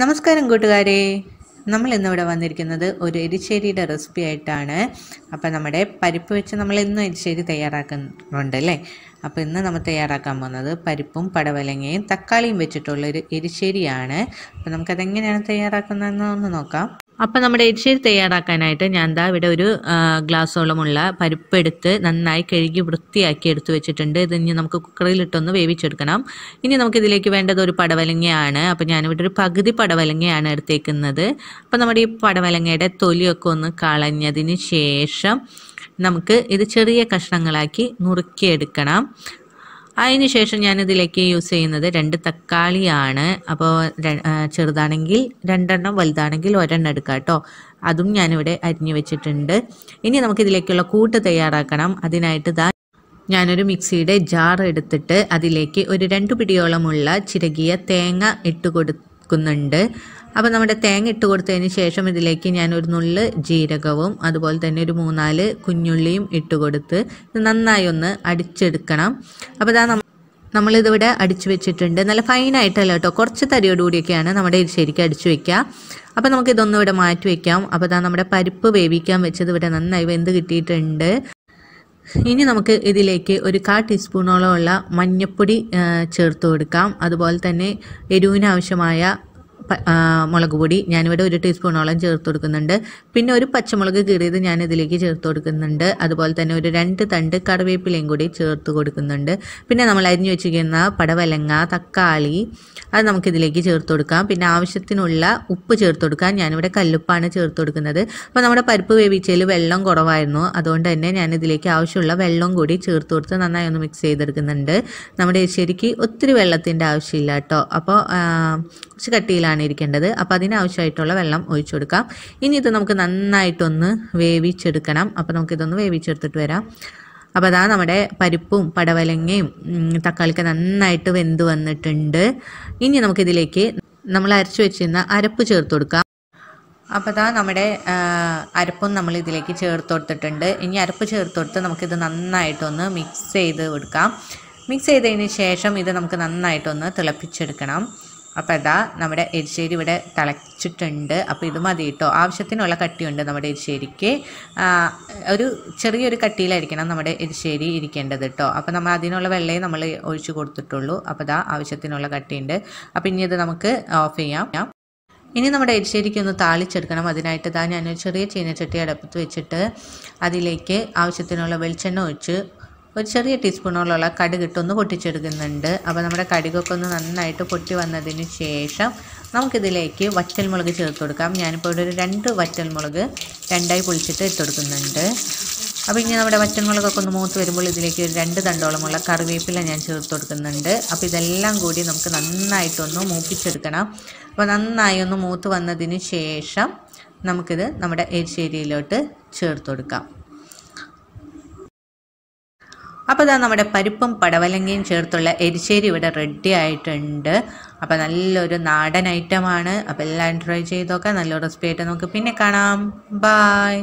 നമസ്കാരം കൂട്ടുകാരെ നമ്മൾ ഇന്നിവിടെ വന്നിരിക്കുന്നത് ഒരു എരിശ്ശേരിയുടെ റെസിപ്പി ആയിട്ടാണ് അപ്പോൾ നമ്മുടെ പരിപ്പ് വെച്ച് നമ്മൾ ഇന്നും എരിശ്ശേരി തയ്യാറാക്കുന്നുണ്ട് അല്ലേ അപ്പോൾ ഇന്ന് നമ്മൾ തയ്യാറാക്കാൻ പോകുന്നത് പരിപ്പും പടവലങ്ങയും തക്കാളിയും വെച്ചിട്ടുള്ള എരിശ്ശേരിയാണ് അപ്പോൾ നമുക്കതെങ്ങനെയാണ് തയ്യാറാക്കുന്നതെന്ന് ഒന്ന് നോക്കാം അപ്പം നമ്മുടെ എരിശ്ശേരി തയ്യാറാക്കാനായിട്ട് ഞാൻ ദാ ഇവിടെ ഒരു ഗ്ലാസ്സോളമുള്ള പരിപ്പ് നന്നായി കഴുകി വൃത്തിയാക്കി എടുത്തു വെച്ചിട്ടുണ്ട് ഇത് ഇനി നമുക്ക് കുക്കറിലിട്ടൊന്ന് വേവിച്ചെടുക്കണം ഇനി നമുക്കിതിലേക്ക് വേണ്ടത് ഒരു പടവലങ്ങയാണ് അപ്പം ഞാനിവിടെ ഒരു പകുതി പടവലങ്ങയാണ് എടുത്തേക്കുന്നത് അപ്പം നമ്മുടെ ഈ പടവലങ്ങയുടെ തൊലിയൊക്കെ ഒന്ന് കളഞ്ഞതിന് ശേഷം നമുക്ക് ഇത് ചെറിയ കഷ്ണങ്ങളാക്കി നുറുക്കിയെടുക്കണം അതിനുശേഷം ഞാനിതിലേക്ക് യൂസ് ചെയ്യുന്നത് രണ്ട് തക്കാളിയാണ് അപ്പോൾ ചെറുതാണെങ്കിൽ രണ്ടെണ്ണം വലുതാണെങ്കിൽ ഒരെണ്ണം എടുക്കാം കേട്ടോ അതും ഞാനിവിടെ അരിഞ്ഞു വെച്ചിട്ടുണ്ട് ഇനി നമുക്കിതിലേക്കുള്ള കൂട്ട് തയ്യാറാക്കണം അതിനായിട്ട് ദാ ഞാനൊരു മിക്സിയുടെ ജാർ എടുത്തിട്ട് അതിലേക്ക് ഒരു രണ്ട് പിടിയോളമുള്ള ചിരകിയ തേങ്ങ ഇട്ട് കൊടുക്കുന്നുണ്ട് അപ്പോൾ നമ്മുടെ തേങ്ങ ഇട്ട് കൊടുത്തതിന് ശേഷം ഇതിലേക്ക് ഞാൻ ഒരു നുള്ള് ജീരകവും അതുപോലെ തന്നെ ഒരു മൂന്നാല് കുഞ്ഞുള്ളിയും ഇട്ട് കൊടുത്ത് നന്നായി ഒന്ന് അടിച്ചെടുക്കണം അപ്പോൾ ഇതാ നമ്മളിതിവിടെ അടിച്ചു വെച്ചിട്ടുണ്ട് നല്ല ഫൈനായിട്ടല്ല കേട്ടോ കുറച്ച് തരിയോടുകൂടിയൊക്കെയാണ് നമ്മുടെ ശരിക്കും അടിച്ചു വെക്കുക അപ്പോൾ നമുക്ക് ഇതൊന്നും ഇവിടെ മാറ്റി വെക്കാം അപ്പോൾ ഇതാ നമ്മുടെ പരിപ്പ് വേവിക്കാൻ വെച്ചത് ഇവിടെ നന്നായി വെന്ത് കിട്ടിയിട്ടുണ്ട് ഇനി നമുക്ക് ഇതിലേക്ക് ഒരു കാ ടീസ്പൂണോളം ഉള്ള മഞ്ഞപ്പൊടി ചേർത്ത് കൊടുക്കാം അതുപോലെ തന്നെ എരിവിനാവശ്യമായ ആവശ്യമായ മുളക് പൊടി ഞാനിവിടെ ഒരു ടീസ്പൂണോളം ചേർത്ത് കൊടുക്കുന്നുണ്ട് പിന്നെ ഒരു പച്ചമുളക് കീറിയത് ഞാൻ ഇതിലേക്ക് ചേർത്ത് കൊടുക്കുന്നുണ്ട് അതുപോലെ തന്നെ ഒരു രണ്ട് തണ്ട് കറിവേപ്പിലയും കൂടി ചേർത്ത് കൊടുക്കുന്നുണ്ട് പിന്നെ നമ്മൾ അരിഞ്ഞു വെച്ചിരിക്കുന്ന പടവലങ്ങ തക്കാളി അത് നമുക്കിതിലേക്ക് ചേർത്ത് കൊടുക്കാം പിന്നെ ആവശ്യത്തിനുള്ള ഉപ്പ് ചേർത്ത് കൊടുക്കാം ഞാനിവിടെ കല്ലുപ്പാണ് ചേർത്ത് കൊടുക്കുന്നത് അപ്പോൾ നമ്മുടെ പരിപ്പ് വേവിച്ചതിൽ വെള്ളം കുറവായിരുന്നു അതുകൊണ്ട് തന്നെ ഞാനിതിലേക്ക് ആവശ്യമുള്ള വെള്ളം കൂടി ചേർത്ത് കൊടുത്ത് നന്നായി ഒന്ന് മിക്സ് ചെയ്തെടുക്കുന്നുണ്ട് നമ്മുടെ ശരിക്ക് ഒത്തിരി വെള്ളത്തിൻ്റെ ആവശ്യമില്ല കേട്ടോ അപ്പോൾ കുറച്ച് കട്ടിയിലാണ് രീതിയിലാണ് ഇരിക്കേണ്ടത് അപ്പോൾ അതിനാവശ്യമായിട്ടുള്ള വെള്ളം ഒഴിച്ചു കൊടുക്കാം ഇനി ഇത് നമുക്ക് നന്നായിട്ടൊന്ന് വേവിച്ചെടുക്കണം അപ്പോൾ നമുക്കിതൊന്ന് വേവിച്ചെടുത്തിട്ട് വരാം അപ്പോൾ അതാ നമ്മുടെ പരിപ്പും പടവലങ്ങയും തക്കാളിക്ക് നന്നായിട്ട് വെന്ത് വന്നിട്ടുണ്ട് ഇനി നമുക്കിതിലേക്ക് നമ്മൾ അരച്ചു വെച്ചിരുന്ന അരപ്പ് ചേർത്ത് കൊടുക്കാം അപ്പോൾ അതാ നമ്മുടെ അരപ്പും നമ്മൾ ഇതിലേക്ക് ചേർത്ത് കൊടുത്തിട്ടുണ്ട് ഇനി അരപ്പ് ചേർത്ത് കൊടുത്ത് നമുക്കിത് നന്നായിട്ടൊന്ന് മിക്സ് ചെയ്ത് കൊടുക്കാം മിക്സ് ചെയ്തതിന് ശേഷം ഇത് നമുക്ക് നന്നായിട്ടൊന്ന് തിളപ്പിച്ചെടുക്കണം അപ്പോൾ അതാ നമ്മുടെ എരിശ്ശേരി ഇവിടെ തിളച്ചിട്ടുണ്ട് അപ്പോൾ ഇത് മതി കേട്ടോ ആവശ്യത്തിനുള്ള കട്ടിയുണ്ട് നമ്മുടെ എരിശ്ശേരിക്ക് ഒരു ചെറിയൊരു കട്ടിയിലായിരിക്കണം നമ്മുടെ എരിശ്ശേരി ഇരിക്കേണ്ടത് കേട്ടോ അപ്പോൾ നമ്മൾ അതിനുള്ള വെള്ളയും നമ്മൾ ഒഴിച്ചു കൊടുത്തിട്ടുള്ളൂ അപ്പോൾ ഇതാ ആവശ്യത്തിനുള്ള കട്ടിയുണ്ട് അപ്പോൾ ഇനി ഇത് നമുക്ക് ഓഫ് ചെയ്യാം ഇനി നമ്മുടെ എരിശ്ശേരിക്ക് ഒന്ന് താളിച്ചെടുക്കണം അതിനായിട്ട് ഇതാ ഞാനൊരു ചെറിയ ചീനച്ചട്ടി അടുപ്പത്ത് വെച്ചിട്ട് അതിലേക്ക് ആവശ്യത്തിനുള്ള വെളിച്ചെണ്ണ ഒഴിച്ച് ഒരു ചെറിയ ടീസ്പൂണോളം കടുക് ഇട്ടൊന്ന് പൊട്ടിച്ചെടുക്കുന്നുണ്ട് അപ്പോൾ നമ്മുടെ കടുകൊക്കെ ഒന്ന് നന്നായിട്ട് പൊട്ടി വന്നതിന് ശേഷം നമുക്കിതിലേക്ക് വറ്റൽമുളക് ചേർത്ത് കൊടുക്കാം ഞാനിപ്പോൾ ഇവിടെ ഒരു രണ്ട് വറ്റൽമുളക് രണ്ടായി പൊളിച്ചിട്ട് ഇട്ട് കൊടുക്കുന്നുണ്ട് അപ്പോൾ ഇനി നമ്മുടെ വറ്റൻമുളകൊക്കെ ഒന്ന് മൂത്ത് വരുമ്പോൾ ഇതിലേക്ക് ഒരു രണ്ട് തണ്ടോളമുള്ള കറിവേപ്പില ഞാൻ ചേർത്ത് കൊടുക്കുന്നുണ്ട് അപ്പോൾ ഇതെല്ലാം കൂടി നമുക്ക് നന്നായിട്ടൊന്ന് മൂപ്പിച്ചെടുക്കണം അപ്പോൾ നന്നായി ഒന്ന് മൂത്ത് വന്നതിന് ശേഷം നമുക്കിത് നമ്മുടെ എരിശ്ശേരിയിലോട്ട് ചേർത്ത് കൊടുക്കാം അപ്പോൾ ഇതാ നമ്മുടെ പരിപ്പും പടവലങ്ങയും ചേർത്തുള്ള എരിശ്ശേരി ഇവിടെ റെഡി ആയിട്ടുണ്ട് അപ്പോൾ നല്ലൊരു നാടൻ ഐറ്റമാണ് അപ്പോൾ എല്ലാം ട്രൈ ചെയ്ത് നോക്കാം നല്ലൊരു റെസിപ്പി ആയിട്ട് നമുക്ക് പിന്നെ കാണാം ബായ്